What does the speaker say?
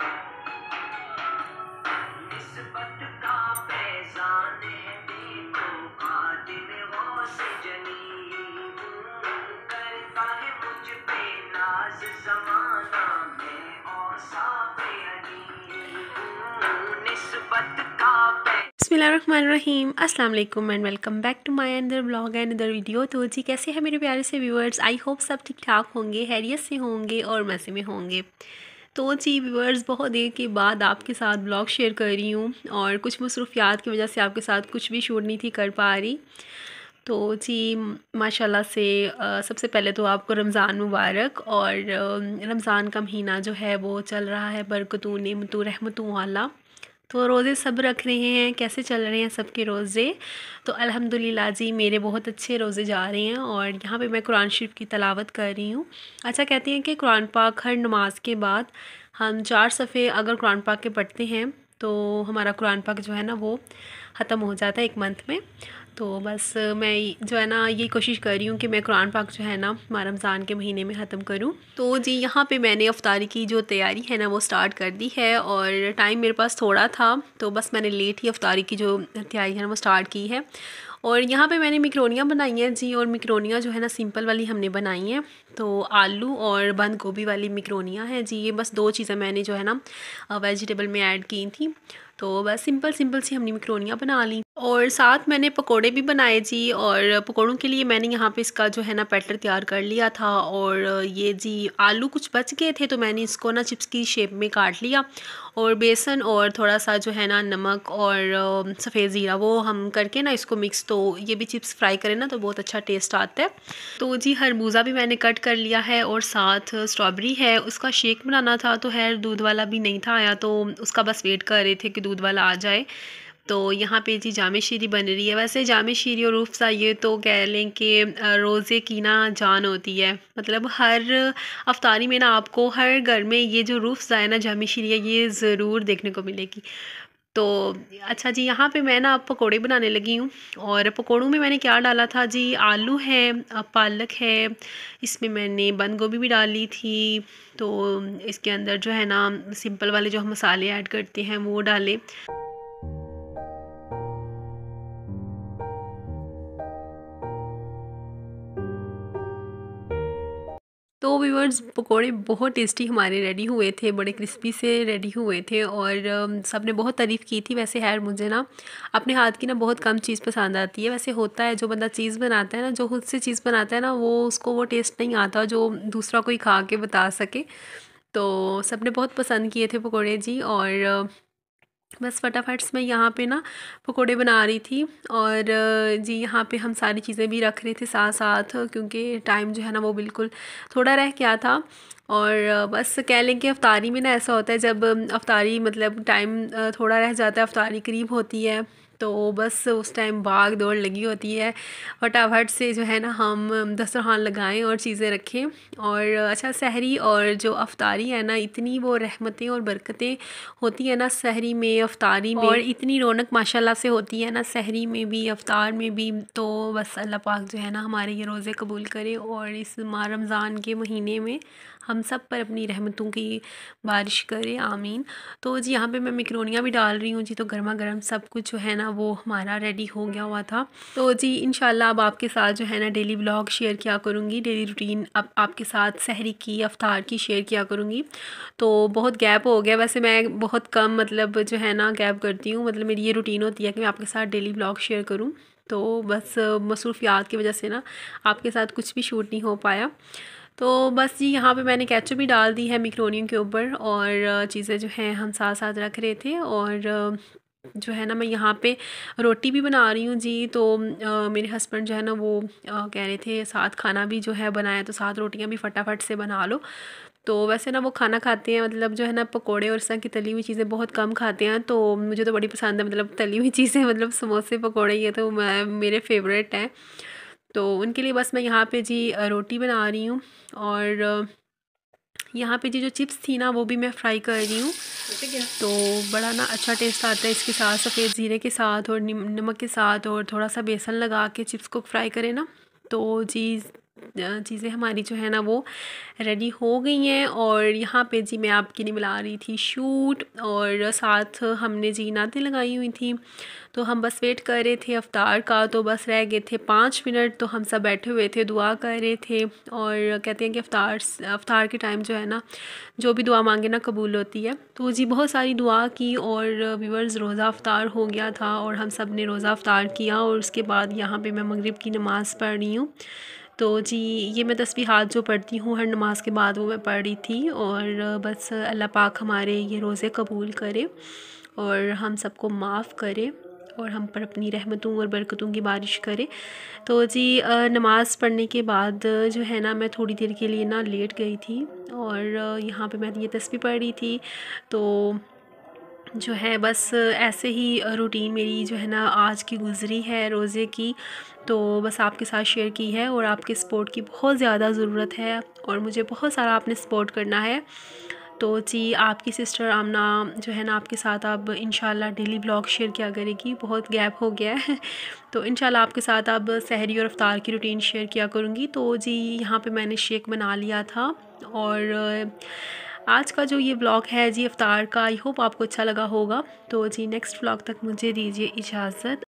बसमीम अस्सलाम वालेकुम and welcome back to my another blog and other video तो जी कैसे हैं मेरे प्यारे से व्यूअर्स आई होप सब ठीक ठाक होंगे हैरियत से होंगे और मज़े में होंगे तो जी व्यूअर्स बहुत देर के बाद आपके साथ ब्लॉग शेयर कर रही हूँ और कुछ मसरूफियात की वजह से आपके साथ कुछ भी शूट नहीं थी कर पा रही तो जी माशाल्लाह से सबसे पहले तो आपको रमज़ान मुबारक और रमज़ान का महीना जो है वो चल रहा है बरकतू नमतों रहमतू वाला तो रोज़े सब रख रहे हैं कैसे चल रहे हैं सबके रोज़े तो अल्हम्दुलिल्लाह जी मेरे बहुत अच्छे रोज़े जा रहे हैं और यहाँ पे मैं कुरान शरीफ की तलावत कर रही हूँ अच्छा कहते हैं कि कुरान पाक हर नमाज के बाद हम चार सफ़े अगर कुरान पाक के पढ़ते हैं तो हमारा कुरान पाक जो है ना वो ख़त्म हो जाता है एक मंथ में तो बस मैं जो है ना ये कोशिश कर रही हूँ कि मैं कुरान पाक जो है ना हमारा रमज़ान के महीने में ख़त्म करूँ तो जी यहाँ पे मैंने अफ्तारी की जो तैयारी है ना वो स्टार्ट कर दी है और टाइम मेरे पास थोड़ा था तो बस मैंने लेट ही अफ्तारी की जो तैयारी है ना वो स्टार्ट की है और यहाँ पे मैंने मिक्रोनियाँ बनाई हैं जी और मिक्रोनियाँ जो है ना सिंपल वाली हमने बनाई हैं तो आलू और बंद गोभी वाली मिक्रोनियाँ हैं जी ये बस दो चीज़ें मैंने जो है ना वेजिटेबल में ऐड की थी तो बस सिंपल सिंपल सी हमने मिक्रोनियाँ बना ली और साथ मैंने पकोड़े भी बनाए जी और पकोड़ों के लिए मैंने यहाँ पे इसका जो है ना पैटर तैयार कर लिया था और ये जी आलू कुछ बच गए थे तो मैंने इसको ना चिप्स की शेप में काट लिया और बेसन और थोड़ा सा जो है ना नमक और सफ़ेद ज़ीरा वो हम करके ना इसको मिक्स तो ये भी चिप्स फ्राई करें ना तो बहुत अच्छा टेस्ट आता है तो जी खरबूजा भी मैंने कट कर लिया है और साथ स्ट्रॉबेरी है उसका शेक बनाना था तो है दूध वाला भी नहीं था आया तो उसका बस वेट कर रहे थे कि दूध वाला आ जाए तो यहाँ पे जी जाम शीरी बन रही है वैसे जाम शीरी और रूफसा ये तो कह लें कि रोज़े की ना जान होती है मतलब हर अफ्तारी में ना आपको हर घर में ये जो रूफसा है ना जाम शीरी है ये ज़रूर देखने को मिलेगी तो अच्छा जी यहाँ पे मैं ना अब पकोड़े बनाने लगी हूँ और पकोड़ों में मैंने क्या डाला था जी आलू है पालक है इसमें मैंने बंद गोभी भी डाली थी तो इसके अंदर जो है ना सिंपल वाले जो हम मसाले ऐड करते हैं वो डाले व्यूअर्स व्यूवर्स पकोड़े बहुत टेस्टी हमारे रेडी हुए थे बड़े क्रिस्पी से रेडी हुए थे और um, सब ने बहुत तारीफ़ की थी वैसे हैर मुझे ना अपने हाथ की ना बहुत कम चीज़ पसंद आती है वैसे होता है जो बंदा चीज़ बनाता है ना जो खुद से चीज़ बनाता है ना वो उसको वो टेस्ट नहीं आता जो दूसरा कोई खा के बता सके तो सब ने बहुत पसंद किए थे पकौड़े जी और बस फटाफट से मैं यहाँ पे ना पकोड़े बना रही थी और जी यहाँ पे हम सारी चीज़ें भी रख रहे थे साथ साथ क्योंकि टाइम जो है ना वो बिल्कुल थोड़ा रह गया था और बस कह लें कि अफ्तारी में ना ऐसा होता है जब अफ्तारी मतलब टाइम थोड़ा रह जाता है अफ्तारी करीब होती है तो बस उस टाइम भाग दौड़ लगी होती है फटाफट से जो है ना हम दस्तरखान लगाएं और चीज़ें रखें और अच्छा सहरी और जो अफतारी है ना इतनी वो रहमतें और बरकतें होती है ना सहरी में अफतारी में और इतनी रौनक माशाल्लाह से होती है ना सहरी में भी अफतार में भी तो बस अल्लाह पाक जो है ना हमारे ये रोज़े कबूल करें और इस माह रमज़ान के महीने में हम सब पर अपनी रहमतों की बारिश करे आमीन तो जी यहाँ पे मैं मिक्रोनिया भी डाल रही हूँ जी तो गर्मा गर्म सब कुछ जो है ना वो हमारा रेडी हो गया हुआ था तो जी इन अब आपके साथ जो है ना डेली ब्लॉग शेयर किया करूँगी डेली रूटीन अब आपके साथ सहरी की अफ्तार की शेयर किया करूँगी तो बहुत गैप हो गया वैसे मैं बहुत कम मतलब जो है ना गैप करती हूँ मतलब मेरी ये रूटीन होती है कि मैं आपके साथ डेली ब्लॉग शेयर करूँ तो बस मसरूफियात की वजह से ना आपके साथ कुछ भी शूट नहीं हो पाया तो बस ये यहाँ पे मैंने कैचअप भी डाल दी है मिक्रोनियों के ऊपर और चीज़ें जो हैं हम साथ साथ रख रहे थे और जो है ना मैं यहाँ पे रोटी भी बना रही हूँ जी तो आ, मेरे हस्बैंड जो है ना वो आ, कह रहे थे साथ खाना भी जो है बनाया तो साथ रोटियाँ भी फटाफट से बना लो तो वैसे ना वो खाना खाते हैं मतलब जो है ना पकोड़े और सब की तली हुई चीज़ें बहुत कम खाते हैं तो मुझे तो बड़ी पसंद है मतलब तली हुई चीज़ें मतलब समोसे पकौड़े ये तो मेरे फेवरेट हैं तो उनके लिए बस मैं यहाँ पे जी रोटी बना रही हूँ और यहाँ पे जी जो चिप्स थी ना वो भी मैं फ्राई कर रही हूँ तो बड़ा ना अच्छा टेस्ट आता है इसके साथ सफ़ेद ज़ीरे के साथ और नमक के साथ और थोड़ा सा बेसन लगा के चिप्स को फ्राई करें ना तो जी चीज़ें हमारी जो है ना वो रेडी हो गई हैं और यहाँ पे जी मैं आपके लिए मिला रही थी शूट और साथ हमने जी नातें लगाई हुई थी तो हम बस वेट कर रहे थे अवतार का तो बस रह गए थे पाँच मिनट तो हम सब बैठे हुए थे दुआ कर रहे थे और कहते हैं कि अवतार अवतार के टाइम जो है ना जो भी दुआ मांगे ना कबूल होती है तो जी बहुत सारी दुआ की और व्यूवर्स रोज़ा अवतार हो गया था और हम सब ने रोज़ा अवतार किया और उसके बाद यहाँ पर मैं मगरब की नमाज़ पढ़ रही हूँ तो जी ये मैं हाथ जो पढ़ती हूँ हर नमाज के बाद वो मैं पढ़ रही थी और बस अल्लाह पाक हमारे ये रोज़े कबूल करे और हम सबको माफ़ करे और हम पर अपनी रहमतों और बरकतों की बारिश करे तो जी नमाज़ पढ़ने के बाद जो है ना मैं थोड़ी देर के लिए ना लेट गई थी और यहाँ पे मैं ये तस्वीर पढ़ रही थी तो जो है बस ऐसे ही रूटीन मेरी जो है ना आज की गुज़री है रोज़े की तो बस आपके साथ शेयर की है और आपके सपोर्ट की बहुत ज़्यादा ज़रूरत है और मुझे बहुत सारा आपने सपोर्ट करना है तो जी आपकी सिस्टर आमना जो है ना आपके साथ अब इन डेली ब्लॉग शेयर किया करेगी बहुत गैप हो गया है तो इन आपके साथ अब सहरी और अफ्तार की रूटीन शेयर किया करूँगी तो जी यहाँ पर मैंने शेक बना लिया था और आज का जो ये ब्लॉग है जी अफ्तार का आई होप आपको अच्छा लगा होगा तो जी नेक्स्ट ब्लॉग तक मुझे दीजिए इजाज़त